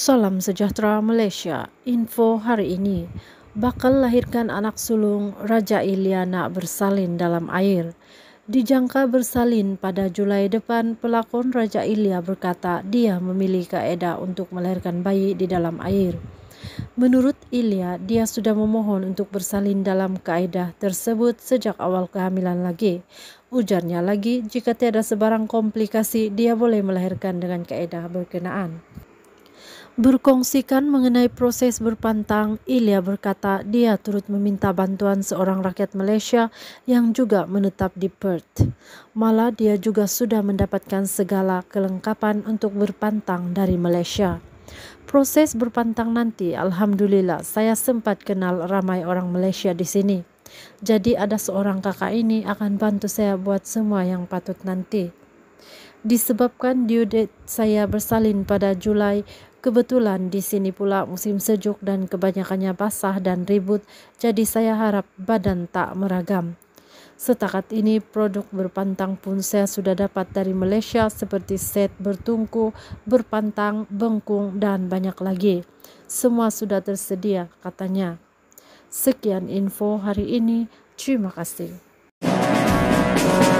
Salam sejahtera Malaysia. Info hari ini bakal lahirkan anak sulung Raja Iliana bersalin dalam air. Dijangka bersalin pada Julai depan, pelakon Raja Ilya berkata dia memilih kaedah untuk melahirkan bayi di dalam air. Menurut Ilya, dia sudah memohon untuk bersalin dalam kaedah tersebut sejak awal kehamilan lagi. Ujarnya lagi, jika tiada sebarang komplikasi, dia boleh melahirkan dengan kaedah berkenaan. Berkongsikan mengenai proses berpantang, Ilya berkata dia turut meminta bantuan seorang rakyat Malaysia yang juga menetap di Perth. Malah dia juga sudah mendapatkan segala kelengkapan untuk berpantang dari Malaysia. Proses berpantang nanti, Alhamdulillah, saya sempat kenal ramai orang Malaysia di sini. Jadi ada seorang kakak ini akan bantu saya buat semua yang patut nanti. Disebabkan due date saya bersalin pada Julai, kebetulan di sini pula musim sejuk dan kebanyakannya basah dan ribut, jadi saya harap badan tak meragam. Setakat ini produk berpantang pun saya sudah dapat dari Malaysia seperti set bertungku, berpantang, bengkung, dan banyak lagi. Semua sudah tersedia, katanya. Sekian info hari ini. Terima kasih. Thank you.